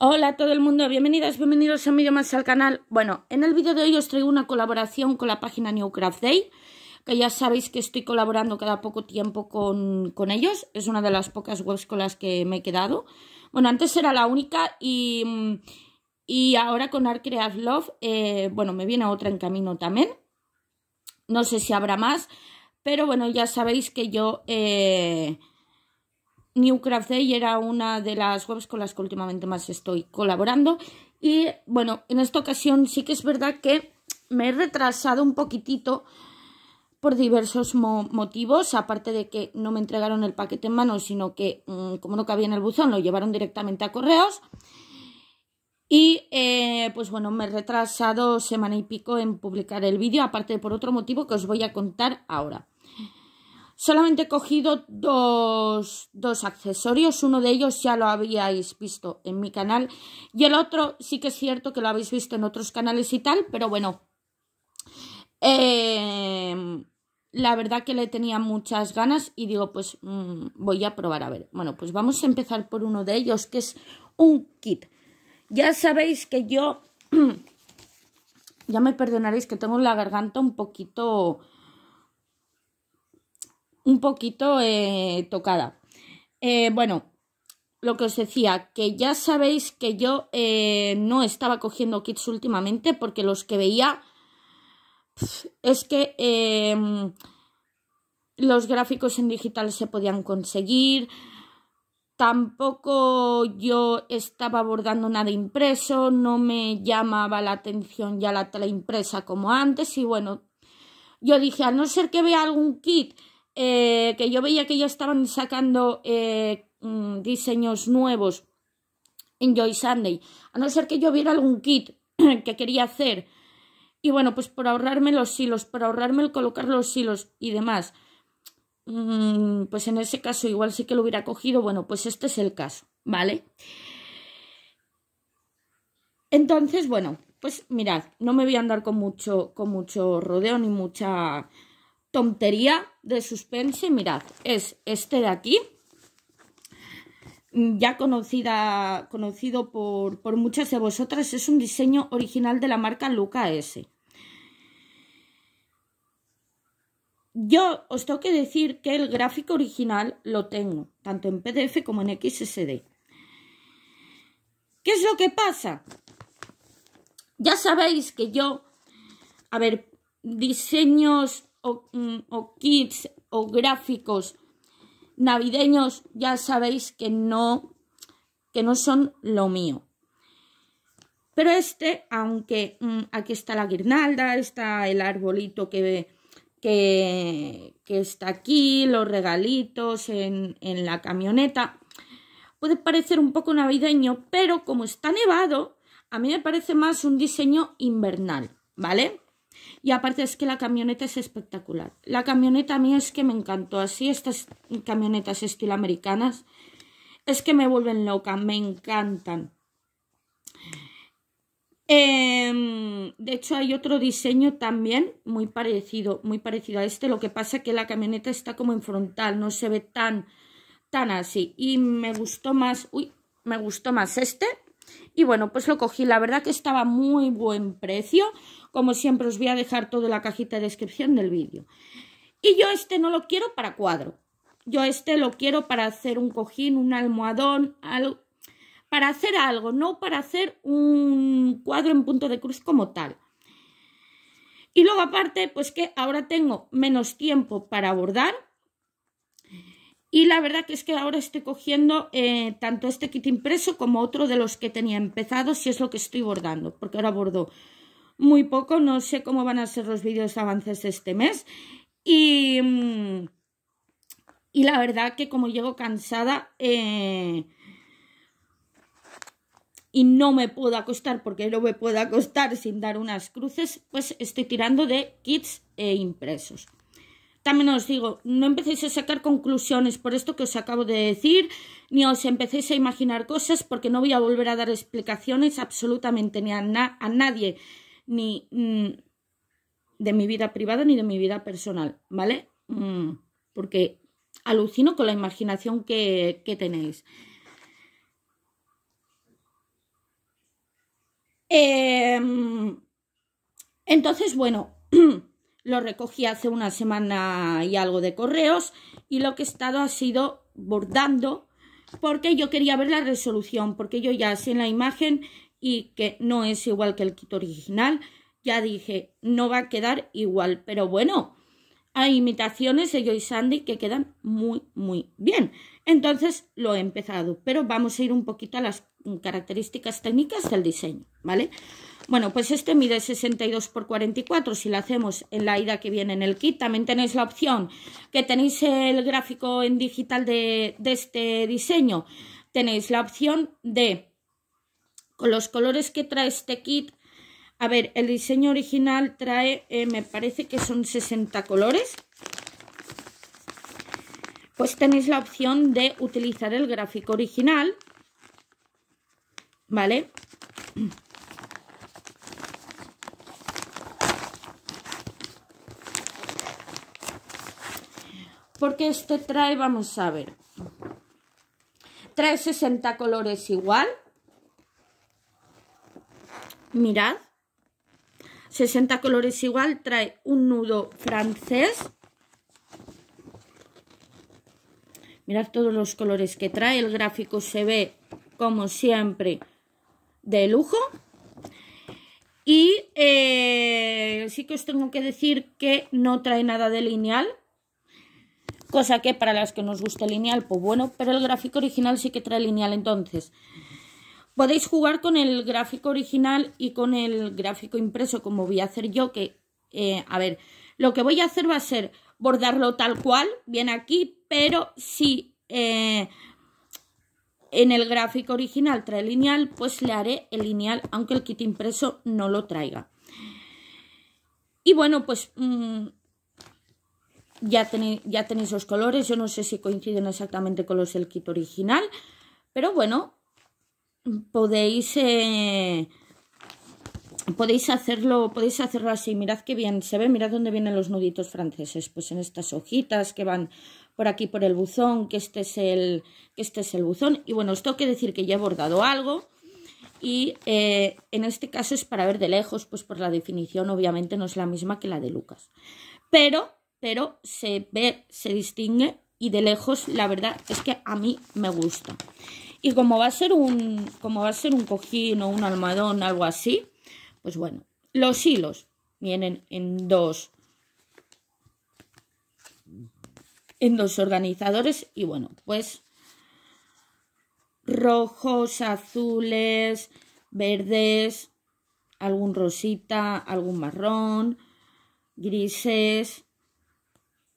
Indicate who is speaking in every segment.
Speaker 1: Hola a todo el mundo, bienvenidas, bienvenidos a un vídeo más al canal. Bueno, en el vídeo de hoy os traigo una colaboración con la página New Craft Day, que ya sabéis que estoy colaborando cada poco tiempo con, con, ellos, es una de las pocas webs con las que me he quedado. Bueno, antes era la única y, mm, y ahora con Art Love, eh, bueno, me viene otra en camino también. No sé si habrá más, pero bueno, ya sabéis que yo... Eh, Newcraft Day era una de las webs con las que últimamente más estoy colaborando. Y bueno, en esta ocasión sí que es verdad que me he retrasado un poquitito por diversos motivos, aparte de que no me entregaron el paquete en mano, sino que mm, como no cabía en el buzón, lo llevaron directamente a correos. Y eh, pues bueno, me he retrasado semana y pico en publicar el vídeo, aparte de por otro motivo que os voy a contar ahora. Solamente he cogido dos, dos accesorios, uno de ellos ya lo habíais visto en mi canal y el otro sí que es cierto que lo habéis visto en otros canales y tal, pero bueno, em, la verdad que le tenía muchas ganas y digo pues mm, voy a probar a ver. Bueno, pues vamos a empezar por uno de ellos que es un kit. Ya sabéis que yo, ya me perdonaréis que tengo la garganta un poquito un poquito eh, tocada. Eh, bueno, lo que os decía, que ya sabéis que yo eh, no estaba cogiendo kits últimamente porque los que veía es que em, los gráficos en digital se podían conseguir. Tampoco yo estaba abordando nada impreso, no me llamaba la atención ya la teleimpresa impresa como antes y bueno, yo dije, a no ser que vea algún kit eh, que yo veía que ya estaban sacando eh, mm, diseños nuevos en Joy Sunday, a no ser que yo viera algún kit que quería hacer. Y bueno, pues por ahorrarme los hilos, por ahorrarme el colocar los hilos y demás, mm, pues en ese caso igual sí que lo hubiera cogido. Bueno, pues este es el caso, ¿vale? Entonces, bueno, pues mirad, no me voy a andar con mucho, con mucho rodeo ni mucha tontería de suspense, mirad, es este de aquí, mm, ya conocida, conocido por, por muchas de vosotras, es un diseño original de la marca Luca S. Yo os tengo que decir que el gráfico original lo tengo, tanto en PDF como en XSD. ¿Qué es lo que pasa? Ya sabéis que yo, a ver, diseños Mm, o, kits o gráficos navideños, ya sabéis que no, que no son lo mío. Pero este, aunque mm, aquí está la guirnalda, está el arbolito que, que, que está aquí, los regalitos en, en la camioneta, puede parecer un poco navideño, pero como está nevado, a mí me parece más un diseño invernal, ¿vale? Y aparte es que la camioneta es espectacular. La camioneta a mí es que me encantó. Así estas camionetas estilo americanas es que me vuelven loca, me encantan. Em, de hecho hay otro diseño también muy parecido, muy parecido a este. Lo que pasa es que la camioneta está como en frontal, no se ve tan, tan así. Y me gustó más, uy, me gustó más este y bueno, pues lo cogí. La verdad que estaba muy buen precio. Como siempre os voy a dejar todo en la cajita de descripción del vídeo. Y yo este no lo quiero para cuadro. Yo este lo quiero para hacer un cojín, un almohadón, para hacer algo, no para hacer un cuadro en punto de cruz como tal. Y luego aparte, pues que ahora tengo menos tiempo para bordar y la verdad que es que ahora estoy cogiendo eh, tanto este kit impreso como otro de los que tenía empezado, si es lo que estoy bordando, porque ahora bordo muy poco, no sé cómo van a ser los vídeos avances este mes. Y, mm, y la verdad que como llego cansada eh, y no me puedo acostar, porque no me puedo acostar sin dar unas cruces, pues estoy tirando de kits e impresos. También os digo, no empecéis a sacar conclusiones por esto que os acabo de decir, ni os empecéis a imaginar cosas, porque no voy a volver a dar explicaciones absolutamente ni a, nadie, ni mm, de mi vida privada ni de mi vida personal, ¿vale? Mm, porque alucino con la imaginación que, tenéis. Em, entonces, bueno. Lo recogí hace una semana y algo de correos y lo que he estado ha sido bordando porque yo quería ver la resolución, porque yo ya en la imagen y que no es igual que el kit original. Ya dije, no va a quedar igual, pero bueno, hay imitaciones de Joy Sandy que quedan muy, muy bien. Entonces lo he empezado, pero vamos a ir un poquito a las características técnicas del diseño, ¿vale? vale bueno, pues este mide 62 por 44, si lo hacemos en la ida que viene en el kit, también tenéis la opción que tenéis el gráfico en digital de, este diseño, tenéis la opción de, con los colores que trae este kit, a ver, el diseño original trae, eh, me parece que son 60 colores. Pues tenéis la opción de utilizar el gráfico original. ¿Vale? Porque este trae, vamos a ver, trae 60 colores igual. Mirad. 60 colores igual, trae un nudo francés. Mirad todos los colores que trae, el gráfico se ve como siempre de lujo. Y eh, sí que os tengo que decir que no trae nada de lineal, Cosa que para las que nos guste lineal, pues bueno, pero el gráfico original sí que trae lineal entonces. Podéis jugar con el gráfico original y con el gráfico impreso, como voy a hacer yo, que, eh, a ver, lo que voy a hacer va a ser bordarlo tal cual, bien aquí, pero si eh, en el gráfico original trae lineal, pues le haré el lineal, aunque el kit impreso no lo traiga. Y bueno, pues mm, ya, tenéis, los colores, yo no sé si coinciden exactamente con los del kit original, pero bueno, podéis, eh, podéis hacerlo, podéis hacerlo así, mirad que bien se ve, mirad dónde vienen los nuditos franceses, pues en estas hojitas que van por aquí por el buzón, que este es el, que este es el buzón, y bueno, esto que decir que ya he bordado algo, y eh, en este caso es para ver de lejos, pues por la definición obviamente no es la misma que la de Lucas, pero pero se ve, se distingue y de lejos la verdad es que a mí me gusta. Y como va a ser un, como va a ser un cojín o un almadón, algo así, pues bueno, los hilos vienen en dos en dos organizadores y bueno, pues rojos, azules, verdes, algún rosita, algún marrón, grises,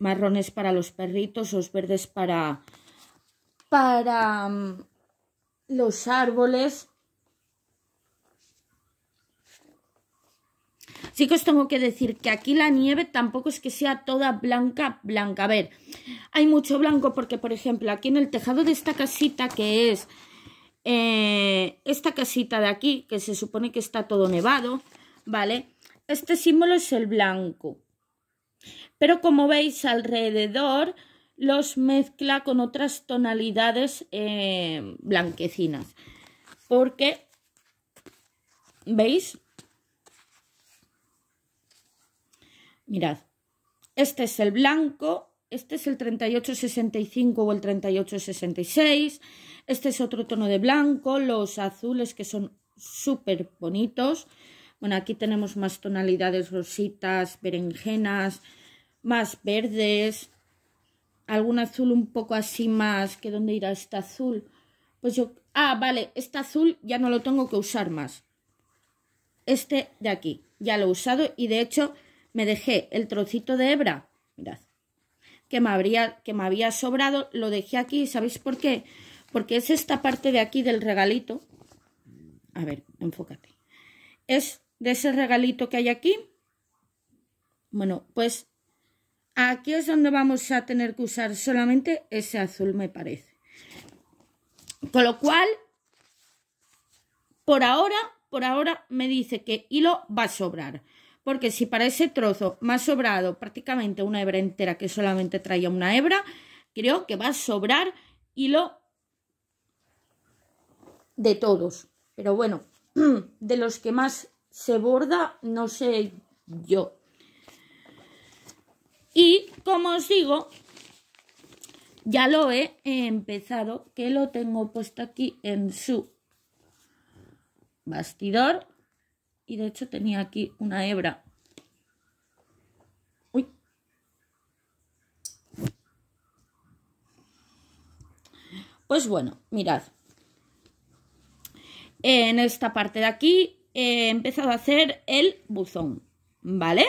Speaker 1: marrones para los perritos, los verdes para, para mm, los árboles. Sí que os tengo que decir que aquí la nieve tampoco es que sea toda blanca, blanca. A ver, hay mucho blanco porque, por ejemplo, aquí en el tejado de esta casita que es eh, esta casita de aquí, que se supone que está todo nevado, ¿vale? Este símbolo es el blanco. Pero como veis alrededor los mezcla con otras tonalidades eh, blanquecinas. Porque, ¿veis? Mirad, este es el blanco, este es el 3865 o el 3866, este es otro tono de blanco, los azules que son súper bonitos, bueno, aquí tenemos más tonalidades rositas, berenjenas, más verdes, algún azul un poco así más, qué dónde irá este azul. Pues yo, ah, vale, este azul ya no lo tengo que usar más. Este de aquí, ya lo he usado y de hecho me dejé el trocito de hebra, mirad, que me, habría, que me había sobrado, lo dejé aquí, ¿sabéis por qué? Porque es esta parte de aquí del regalito. A ver, enfócate. Es de ese regalito que hay aquí. Bueno, pues aquí es donde vamos a tener que usar solamente ese azul, me parece. Con lo cual, por ahora, por ahora me dice que hilo va a sobrar. Porque si para ese trozo me ha sobrado prácticamente una hebra entera que solamente traía una hebra, creo que va a sobrar hilo de todos. Pero bueno, de los que más se borda, no sé yo. Y como os digo, ya lo he empezado, que lo tengo puesto aquí en su bastidor. Y de hecho tenía aquí una hebra. Uy. Pues bueno, mirad. En esta parte de aquí he empezado a hacer el buzón, ¿vale?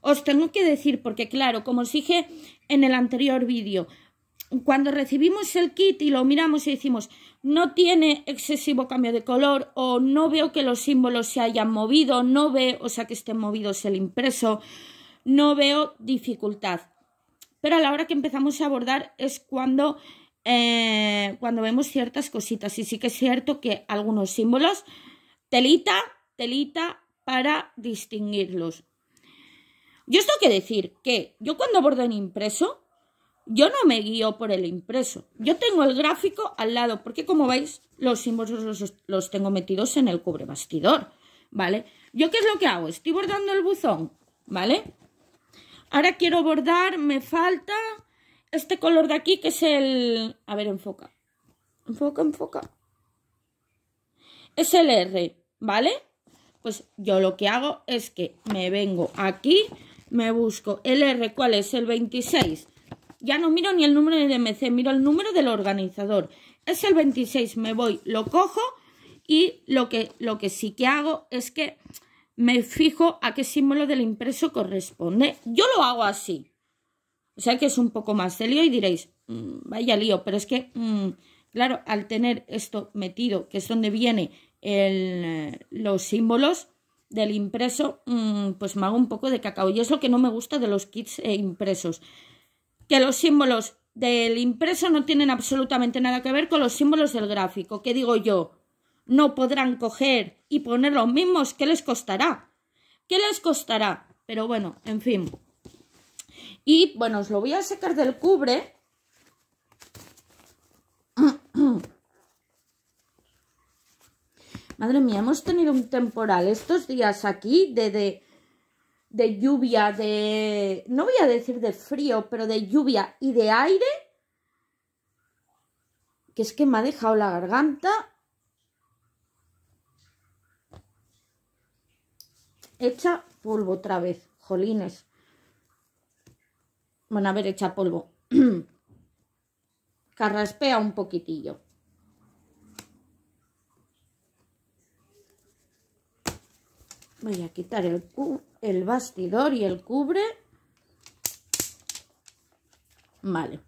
Speaker 1: Os tengo que decir, porque claro, como os dije en el anterior vídeo, cuando recibimos el kit y lo miramos y decimos no tiene excesivo cambio de color o no veo que los símbolos se hayan movido, no veo, o sea, que estén movidos el impreso, no veo dificultad. Pero a la hora que empezamos a abordar es cuando, eh, cuando vemos ciertas cositas y sí que es cierto que algunos símbolos telita, telita para distinguirlos. Yo esto tengo que decir que yo cuando bordo en impreso, yo no me guío por el impreso. Yo tengo el gráfico al lado, porque como veis, los símbolos los, los tengo metidos en el cubre bastidor, ¿vale? ¿Yo qué es lo que hago? Estoy bordando el buzón, ¿vale? Ahora quiero bordar, me falta este color de aquí, que es el... A ver, enfoca. Enfoca, enfoca. Es el R, ¿vale? Pues yo lo que hago es que me vengo aquí, me busco el R, ¿cuál es? El 26. Ya no miro ni el número de MC, miro el número del organizador. Es el 26, me voy, lo cojo y lo que, lo que sí que hago es que me fijo a qué símbolo del impreso corresponde. Yo lo hago así. O sea que es un poco más de lío y diréis, mm, vaya lío, pero es que, mm, claro, al tener esto metido, que es donde viene el, los símbolos del impreso, mm, pues me hago un poco de cacao. Y es lo que no me gusta de los kits eh, impresos. Que los símbolos del impreso no tienen absolutamente nada que ver con los símbolos del gráfico. ¿Qué digo yo? No podrán coger y poner los mismos. ¿Qué les costará? ¿Qué les costará? Pero bueno, en fin. Y bueno, os lo voy a sacar del cubre Madre mía, hemos tenido un temporal estos días aquí de, de, lluvia, de... No voy a decir de frío, pero de lluvia y de aire. Que es que me ha dejado la garganta hecha polvo otra vez, jolines. Bueno, a ver, hecha polvo. Carraspea un poquitillo. Voy a quitar el, el bastidor y el cubre. Vale.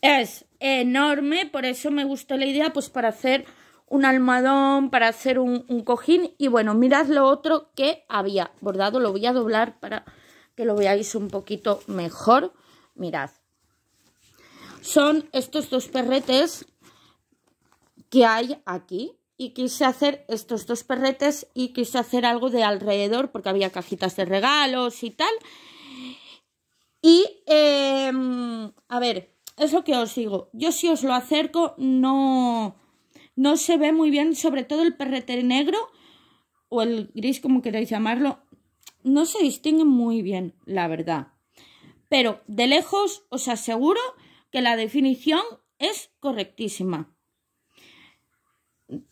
Speaker 1: Es enorme, por eso me gustó la idea, pues para hacer un almohadón, para hacer un, cojín. Y bueno, mirad lo otro que había bordado. Lo voy a doblar para que lo veáis un poquito mejor. Mirad. Son estos dos perretes que hay aquí y quise hacer estos dos perretes y quise hacer algo de alrededor porque había cajitas de regalos y tal. Y, em, a ver, es lo que os digo. Yo si os lo acerco no, no se ve muy bien, sobre todo el perrete negro o el gris como queréis llamarlo, no se distingue muy bien, la verdad. Pero de lejos os aseguro que la definición es correctísima.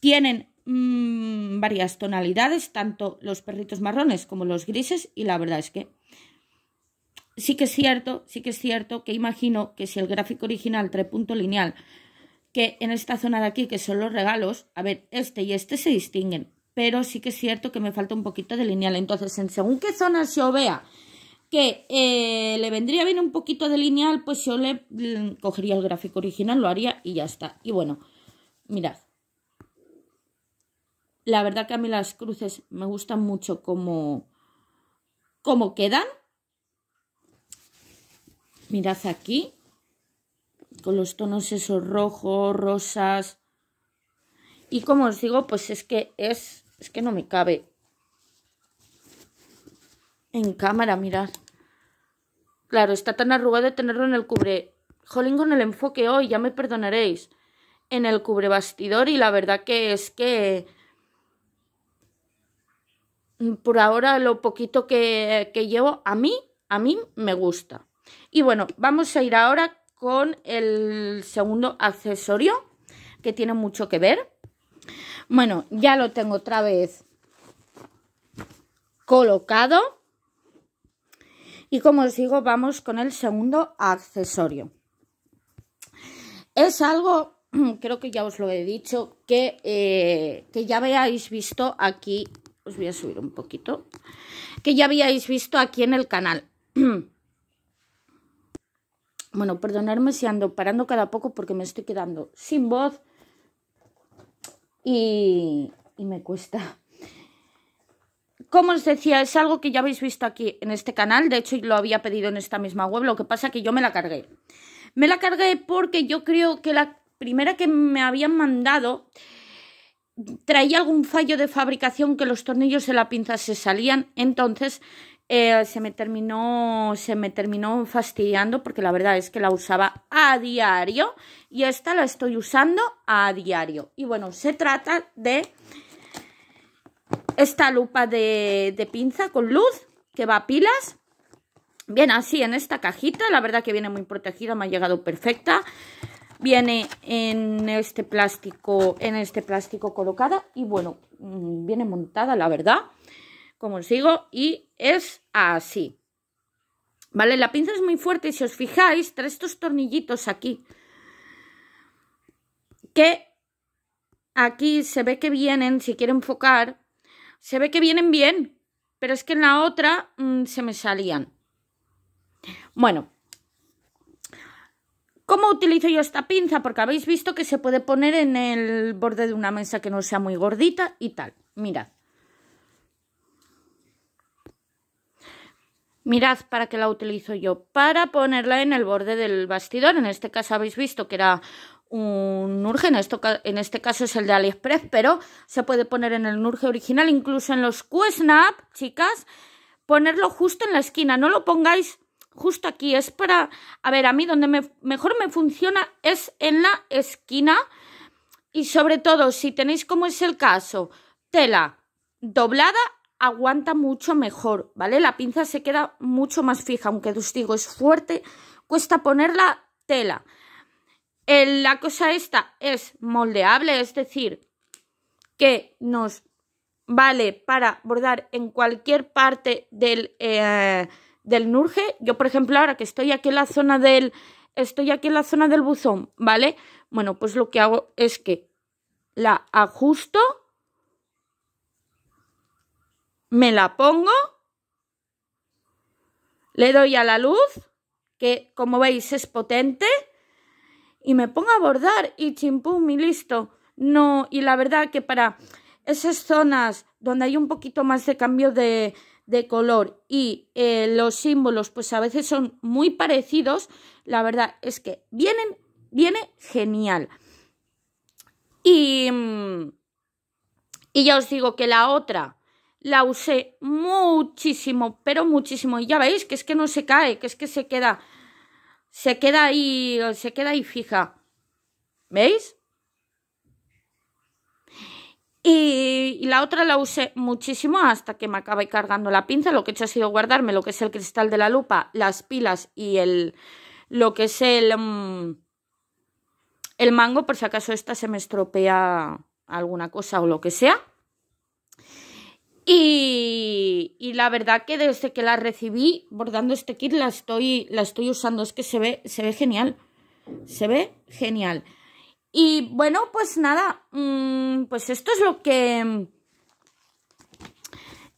Speaker 1: Tienen mm, varias tonalidades, tanto los perritos marrones como los grises, y la verdad es que sí que es cierto, sí que es cierto que imagino que si el gráfico original trae punto lineal, que en esta zona de aquí, que son los regalos, a ver, este y este se distinguen, pero sí que es cierto que me falta un poquito de lineal. Entonces, en según qué zona se vea que eh, le vendría bien un poquito de lineal, pues yo le, le mm, cogería el gráfico original, lo haría y ya está. Y bueno, mirad, la verdad que a mí las cruces me gustan mucho como, quedan. Mirad aquí, con los tonos esos rojos, rosas. Y como os digo, pues es que es, es que no me cabe. En cámara, mirad. Claro, está tan arrugado de tenerlo en el cubre... Jolín con el enfoque hoy, ya me perdonaréis. En el cubre bastidor y la verdad que es que... Mm, por ahora lo poquito que, llevo, a mí, a mí me gusta. Y bueno, vamos a ir ahora con el segundo accesorio que tiene mucho que ver. Bueno, ya lo tengo otra vez colocado. Y como os digo, vamos con el segundo accesorio. Es algo, creo que ya os lo he dicho, que, eh, que ya habéis visto aquí os voy a subir un poquito, que ya habíais visto aquí en el canal. bueno, perdonadme si ando parando cada poco porque me estoy quedando sin voz y, y me cuesta. Como os decía, es algo que ya habéis visto aquí en este canal, de hecho lo había pedido en esta misma web, lo que pasa que yo me la cargué. Me la cargué porque yo creo que la primera que me habían mandado traía algún fallo de fabricación que los tornillos de la pinza se salían, entonces eh, se me terminó se me terminó fastidiando porque la verdad es que la usaba a diario y esta la estoy usando a diario y bueno se trata de esta lupa de, de pinza con luz que va a pilas bien así en esta cajita la verdad que viene muy protegida me ha llegado perfecta viene en este plástico en este plástico colocada y bueno mm, viene montada la verdad como os digo y es así vale la pinza es muy fuerte y si os fijáis trae estos tornillitos aquí que aquí se ve que vienen si quiero enfocar se ve que vienen bien pero es que en la otra mm, se me salían bueno ¿Cómo utilizo yo esta pinza? Porque habéis visto que se puede poner en el borde de una mesa que no sea muy gordita y tal. Mirad. Mirad para qué la utilizo yo. Para ponerla en el borde del bastidor. En este caso habéis visto que era un Nurge. En, esto, en este caso es el de Aliexpress, pero se puede poner en el urge original, incluso en los Q-Snap, chicas. Ponerlo justo en la esquina. No lo pongáis justo aquí, es para, a ver, a mí donde mejor me funciona es en la esquina y sobre todo si tenéis como es el caso, tela doblada aguanta mucho mejor, ¿vale? La pinza se queda mucho más fija, aunque os digo, es fuerte, cuesta poner la tela. la cosa esta es moldeable, es decir, que nos vale para bordar en cualquier parte del, eh, del Nurge. Yo, por ejemplo, ahora que estoy aquí en la zona del. Estoy aquí en la zona del buzón, ¿vale? Bueno, pues lo que hago es que la ajusto, me la pongo, le doy a la luz, que como veis es potente, y me pongo a bordar y chimpum y listo. No, y la verdad que para esas zonas donde hay un poquito más de cambio de, de color y eh, los símbolos pues a veces son muy parecidos, la verdad es que vienen, viene genial. Y, mm, y ya os digo que la otra la usé muchísimo, pero muchísimo. Y ya veis que es que no se cae, que es que se queda, se queda ahí, se queda ahí fija. ¿Veis? Y, la otra la usé muchísimo hasta que me acabé cargando la pinza. Lo que he hecho ha sido guardarme lo que es el cristal de la lupa, las pilas y el lo que es el, mm, el mango, por si acaso esta se me estropea alguna cosa o lo que sea. Y, y, la verdad que desde que la recibí bordando este kit la estoy, la estoy usando. Es que se ve, se ve genial. Se ve genial. Y bueno, pues nada, mm, pues esto es lo que...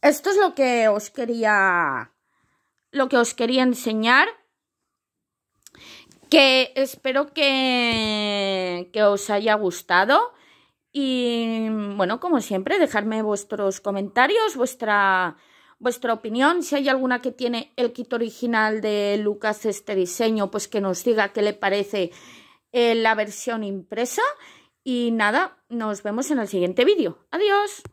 Speaker 1: Esto es lo que os quería... Lo que os quería enseñar. Que espero que, que os haya gustado. Y bueno, como siempre, dejadme vuestros comentarios, vuestra vuestra opinión. Si hay alguna que tiene el kit original de Lucas este diseño, pues que nos diga qué le parece la versión impresa. Y nada, nos vemos en el siguiente vídeo. Adiós.